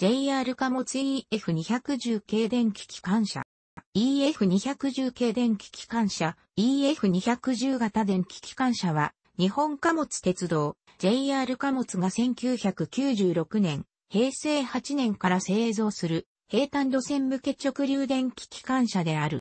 JR 貨物 EF210 系電気機関車。EF210 系電気機関車、EF210 型電気機関車は、日本貨物鉄道、JR 貨物が1996年、平成8年から製造する、平坦路線向け直流電気機関車である。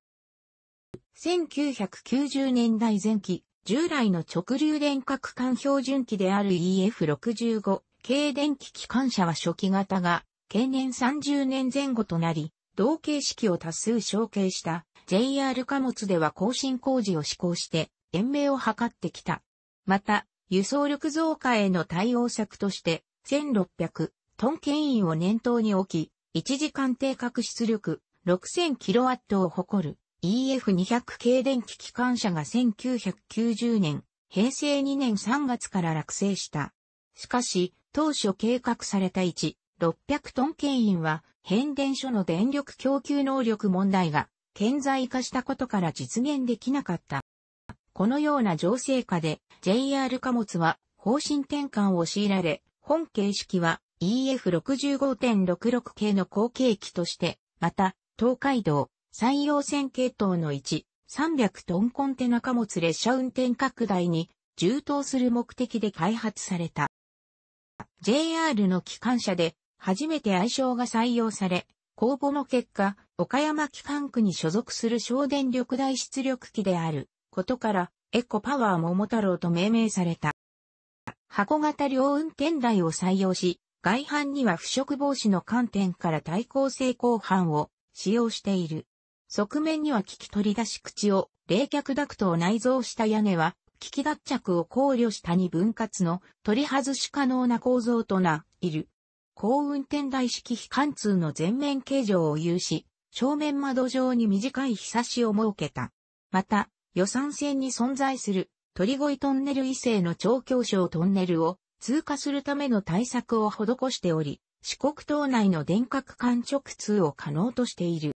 1990年代前期、従来の直流電化区間標準機である EF65 系電気機関車は初期型が経年30年前後となり、同形式を多数承継した JR 貨物では更新工事を施行して延命を図ってきた。また、輸送力増加への対応策として、1600トン牽引を念頭に置き、1時間定格出力 6000kW を誇る EF200 系電気機関車が1990年、平成2年3月から落成した。しかし、当初計画された1、600トン牽引は変電所の電力供給能力問題が顕在化したことから実現できなかった。このような情勢下で JR 貨物は方針転換を強いられ、本形式は EF65.66 系の後継機として、また、東海道、山陽線系統の1、300トンコンテナ貨物列車運転拡大に充当する目的で開発された。JR の機関車で初めて愛称が採用され、公募の結果、岡山機関区に所属する省電力大出力機であることから、エコパワー桃太郎と命名された。箱型両運転台を採用し、外反には腐食防止の観点から対抗性鋼板を使用している。側面には聞き取り出し口を冷却ダクトを内蔵した屋根は、機器脱着を考慮したに分割の取り外し可能な構造とな、いる。高運転台式非貫通の全面形状を有し、正面窓上に短い日差しを設けた。また、予算線に存在する鳥越トンネル異性の超狭小トンネルを通過するための対策を施しており、四国島内の電角間直通を可能としている。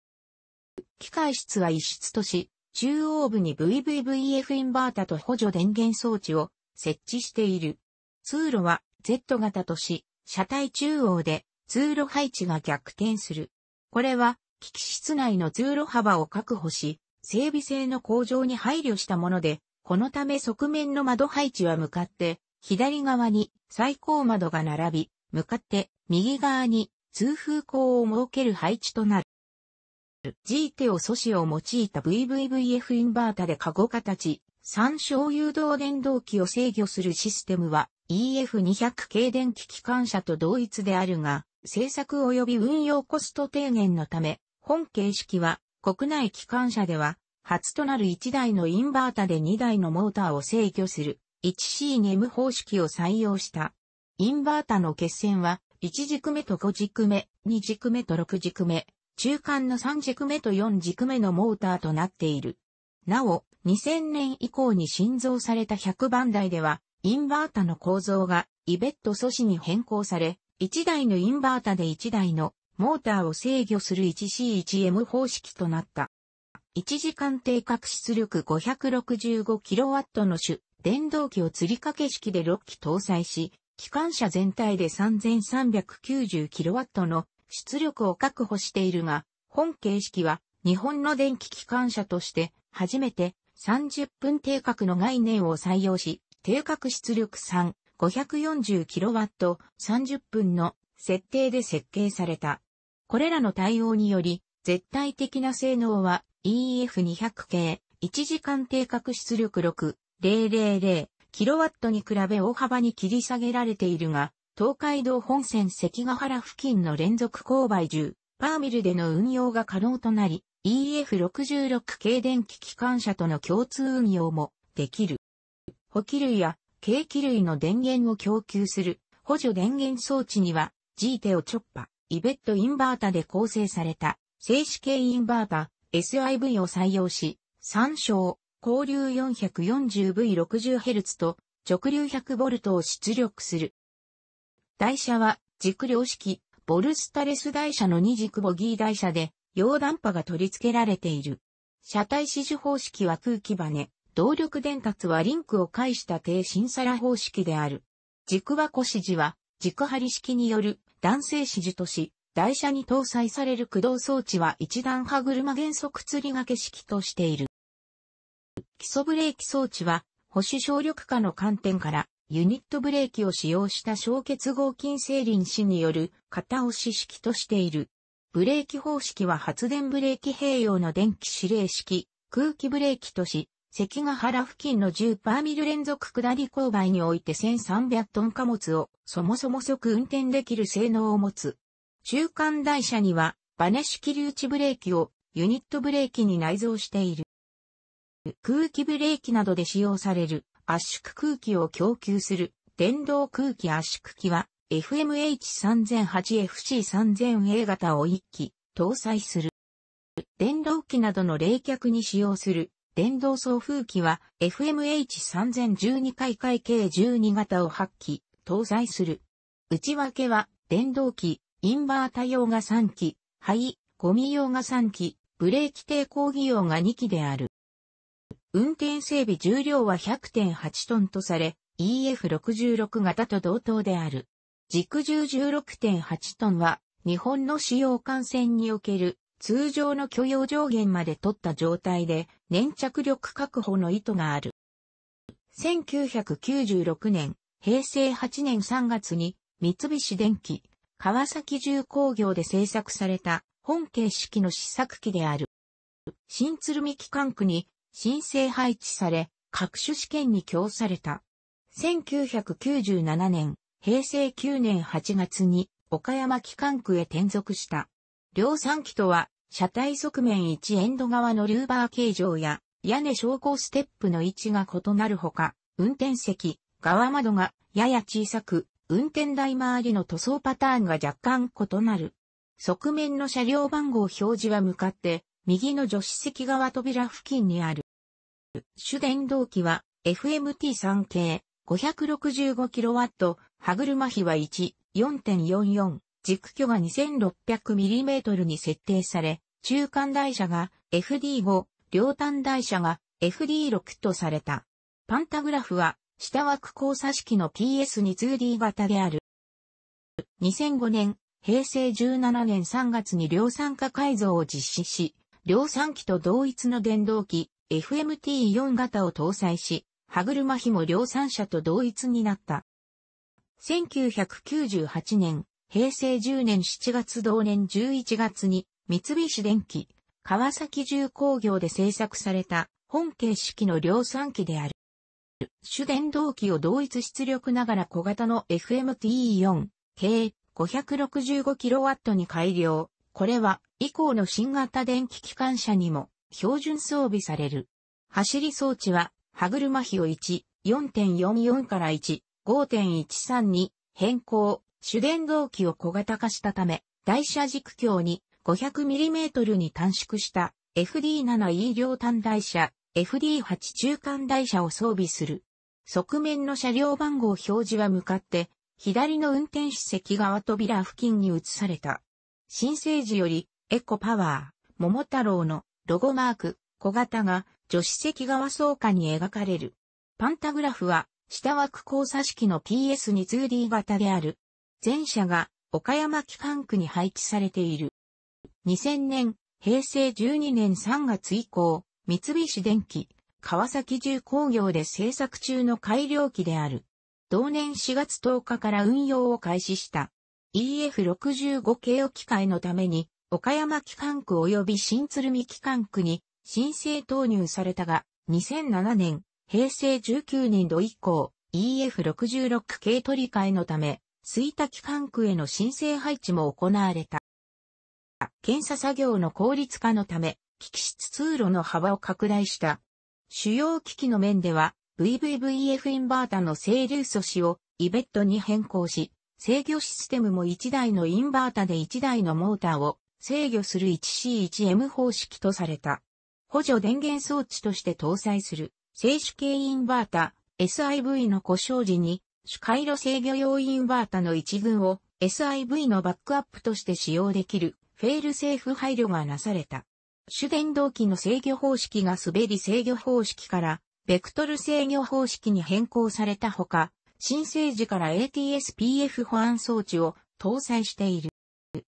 機械室は一室とし、中央部に VVVF インバータと補助電源装置を設置している。通路は Z 型とし、車体中央で通路配置が逆転する。これは、機器室内の通路幅を確保し、整備性の向上に配慮したもので、このため側面の窓配置は向かって、左側に最高窓が並び、向かって右側に通風口を設ける配置となる。G 手を素子を用いた VVVF インバータでカゴ形、三小誘導電動機を制御するシステムは、EF200 系電気機関車と同一であるが、製作及び運用コスト低減のため、本形式は国内機関車では初となる1台のインバータで2台のモーターを制御する 1CNM 方式を採用した。インバータの決線は1軸目と5軸目、2軸目と6軸目、中間の3軸目と4軸目のモーターとなっている。なお、2000年以降に新造された100番台では、インバータの構造がイベット素子に変更され、1台のインバータで1台のモーターを制御する 1C1M 方式となった。1時間定格出力 565kW の主電動機を吊り掛け式で6機搭載し、機関車全体で 3390kW の出力を確保しているが、本形式は日本の電気機関車として初めて30分定格の概念を採用し、定格出力3、540kW、30分の設定で設計された。これらの対応により、絶対的な性能は EF200 系、1時間定格出力6、000kW に比べ大幅に切り下げられているが、東海道本線関ヶ原付近の連続勾配1パーミルでの運用が可能となり、EF66 系電気機関車との共通運用もできる。補給類や計器類の電源を供給する補助電源装置には、ジーテオチョッパ、イベットインバータで構成された、静止系インバータ、SIV を採用し、参照、交流 440V60Hz と直流 100V を出力する。台車は軸量式、ボルスタレス台車の二軸ボギー台車で、溶断波が取り付けられている。車体支持方式は空気バネ、動力伝達はリンクを介した低新皿方式である。軸箱指示は、軸張式による弾性指示とし、台車に搭載される駆動装置は一段歯車減速吊り掛け式としている。基礎ブレーキ装置は、保守省力化の観点から、ユニットブレーキを使用した小結合金整輪子による片押し式としている。ブレーキ方式は発電ブレーキ併用の電気指令式、空気ブレーキとし、関ヶ原付近の10パーミル連続下り勾配において1300トン貨物をそもそも即運転できる性能を持つ。中間台車にはバネ式留置ブレーキをユニットブレーキに内蔵している。空気ブレーキなどで使用される圧縮空気を供給する電動空気圧縮機は FMH3008FC3000A 型を1機搭載する。電動機などの冷却に使用する電動送風機は FMH3012 回会計12型を発揮、搭載する。内訳は電動機、インバータ用が3機、灰、ゴミ用が3機、ブレーキ抵抗技用が2機である。運転整備重量は100.8トンとされ、EF66 型と同等である。軸重16.8トンは、日本の主要幹線における通常の許容上限まで取った状態で粘着力確保の意図がある。1996年、平成8年3月に三菱電機、川崎重工業で製作された本形式の試作機である。新鶴見機関区に申請配置され、各種試験に供された。1997年、平成9年8月に岡山機関区へ転属した。量産機とは、車体側面1エンド側のルーバー形状や、屋根昇降ステップの位置が異なるほか、運転席、側窓がやや小さく、運転台周りの塗装パターンが若干異なる。側面の車両番号表示は向かって、右の助手席側扉付近にある。主電動機は FMT3 系 565kW、歯車比は1、4.44。軸距が 2600mm に設定され、中間台車が FD5、両端台車が FD6 とされた。パンタグラフは、下枠交差式の PS2-2D 型である。2005年、平成17年3月に量産化改造を実施し、量産機と同一の電動機 FMT4 型を搭載し、歯車比も量産車と同一になった。1998年、平成10年7月同年11月に三菱電機、川崎重工業で製作された本形式の量産機である。主電動機を同一出力ながら小型の FMT4 計 565kW に改良。これは以降の新型電気機関車にも標準装備される。走り装置は歯車比を1、4.44から1、5.13に変更、主電動機を小型化したため、台車軸橋に 500mm に短縮した FD7E 両端台車、FD8 中間台車を装備する。側面の車両番号表示は向かって、左の運転手席側扉付近に移された。新生児より、エコパワー、桃太郎のロゴマーク、小型が助手席側倉下に描かれる。パンタグラフは、下枠交差式の PS2-2D 型である。全社が岡山機関区に配置されている。2000年、平成12年3月以降、三菱電機、川崎重工業で製作中の改良機である。同年4月10日から運用を開始した。EF65 系置き換えのために、岡山機関区及び新鶴見機関区に申請投入されたが、2007年、平成19年度以降、EF66 系取り替えのため、水田機関区への申請配置も行われた。検査作業の効率化のため、機器室通路の幅を拡大した。主要機器の面では、VVVF インバータの整流素子をイベットに変更し、制御システムも1台のインバータで1台のモーターを制御する 1C1M 方式とされた。補助電源装置として搭載する静止系インバータ SIV の故障時に主回路制御用インバータの一群を SIV のバックアップとして使用できるフェールセーフ配慮がなされた。主電動機の制御方式が滑り制御方式からベクトル制御方式に変更されたほか、新生時から ATS-PF 保安装置を搭載している。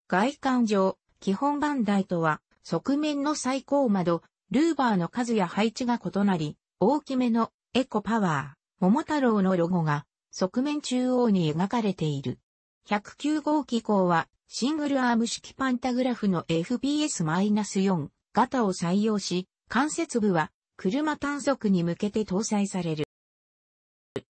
外観上、基本番台とは、側面の最高窓、ルーバーの数や配置が異なり、大きめのエコパワー、桃太郎のロゴが側面中央に描かれている。109号機構は、シングルアーム式パンタグラフの FPS-4 型を採用し、関節部は車探索に向けて搭載される。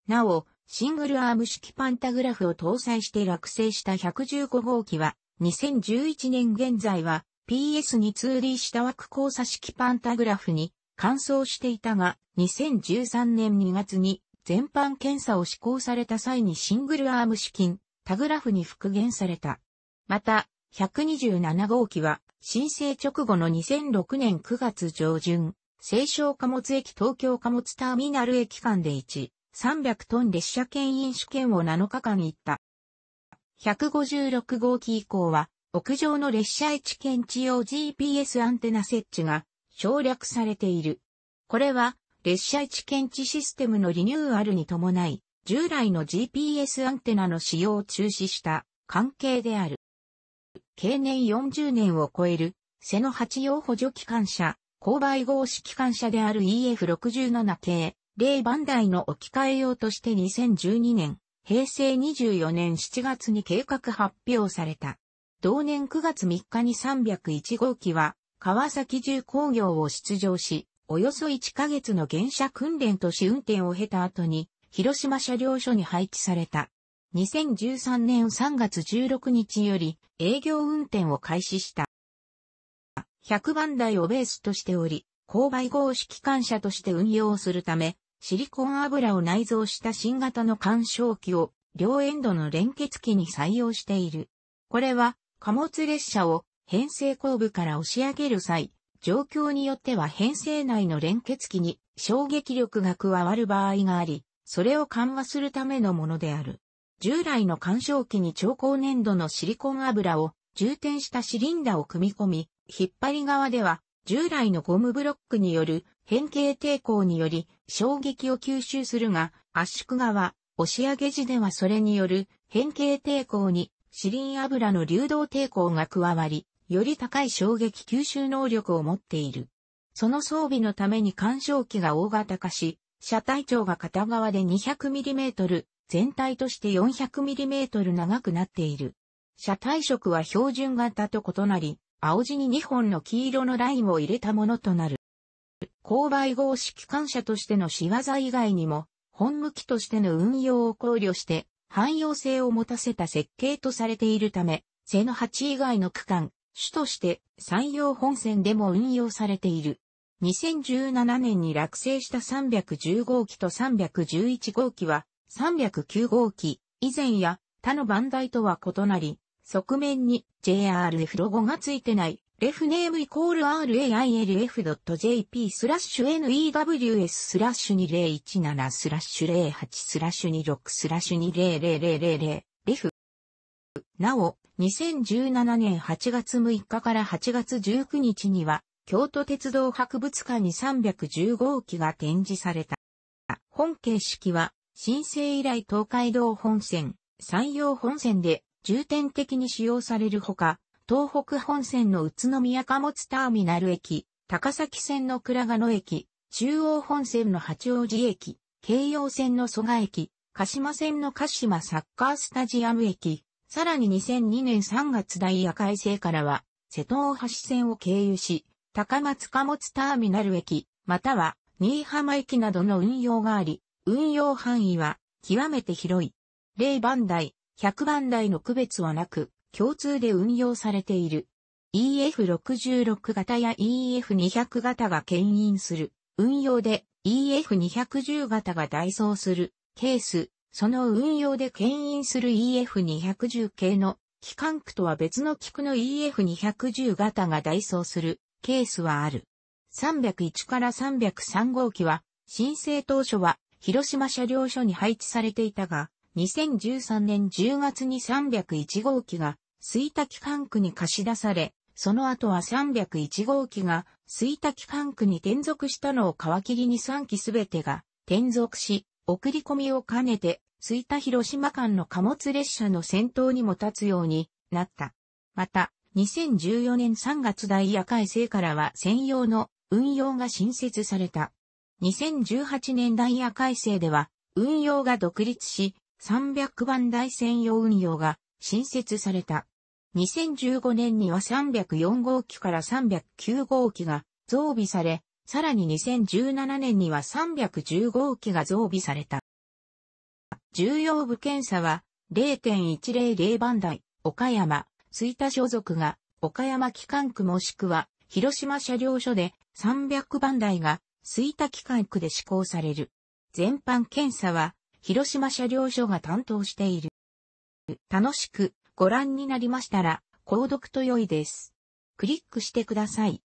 なお、シングルアーム式パンタグラフを搭載して落成した115号機は、2011年現在は PS に通理した枠交差式パンタグラフに換装していたが、2013年2月に全般検査を施行された際にシングルアーム資金、タグラフに復元された。また、127号機は、申請直後の2006年9月上旬、清少貨物駅東京貨物ターミナル駅間で1、300トン列車検飲試験を7日間行った。156号機以降は、屋上の列車位置検知用 GPS アンテナ設置が省略されている。これは列車位置検知システムのリニューアルに伴い、従来の GPS アンテナの使用を中止した関係である。経年40年を超える、瀬の八用補助機関車、勾配合式機関車である EF67 系、0番台の置き換え用として2012年、平成24年7月に計画発表された。同年9月3日に301号機は、川崎重工業を出場し、およそ1ヶ月の原車訓練と試運転を経た後に、広島車両所に配置された。2013年3月16日より営業運転を開始した。100番台をベースとしており、勾配合式関車として運用するため、シリコン油を内蔵した新型の干渉機を両エンドの連結機に採用している。これは貨物列車を編成後部から押し上げる際、状況によっては編成内の連結器に衝撃力が加わる場合があり、それを緩和するためのものである。従来の干渉器に超高粘度のシリコン油を充填したシリンダを組み込み、引っ張り側では従来のゴムブロックによる変形抵抗により衝撃を吸収するが、圧縮側、押し上げ時ではそれによる変形抵抗にシリン油の流動抵抗が加わり、より高い衝撃吸収能力を持っている。その装備のために干渉機が大型化し、車体長が片側で 200mm、全体として 400mm 長くなっている。車体色は標準型と異なり、青地に2本の黄色のラインを入れたものとなる。勾配合式関車としての仕業以外にも、本向きとしての運用を考慮して、汎用性を持たせた設計とされているため、背の8以外の区間、主として山陽本線でも運用されている。2017年に落成した310号機と311号機は309号機以前や他の番台とは異なり、側面に JRF ロゴがついてない、レフネームイコール railf.jp スラッシュ news スラッシュ2017スラッシュ08スラッシュ26スラッシュ200000レフなお、2017年8月6日から8月19日には、京都鉄道博物館に310号機が展示された。本形式は、新生以来東海道本線、山陽本線で重点的に使用されるほか、東北本線の宇都宮貨物ターミナル駅、高崎線の倉賀野駅、中央本線の八王子駅、京葉線の蘇我駅、鹿島線の鹿島サッカースタジアム駅、さらに2002年3月ダイヤ改正からは、瀬戸大橋線を経由し、高松貨物ターミナル駅、または新居浜駅などの運用があり、運用範囲は極めて広い。0番台、100番台の区別はなく、共通で運用されている。EF66 型や EF200 型が牽引する。運用で EF210 型が代走するケースその運用で牽引する EF210 系の機関区とは別の機区の EF210 型が代走するケースはある。301から303号機は申請当初は広島車両所に配置されていたが、2013年10月に301号機が水田機関区に貸し出され、その後は301号機が水田機関区に転属したのを皮切りに3機すべてが転属し、送り込みを兼ねて、吹田広島間の貨物列車の先頭にも立つようになった。また、2014年3月ダイヤ改正からは専用の運用が新設された。2018年ダイヤ改正では、運用が独立し、300番台専用運用が新設された。2015年には304号機から309号機が増備され、さらに2017年には315機が増備された。重要部検査は0.100番台、岡山、吹田所属が岡山機関区もしくは広島車両所で300番台が吹田機関区で施行される。全般検査は広島車両所が担当している。楽しくご覧になりましたら、購読と良いです。クリックしてください。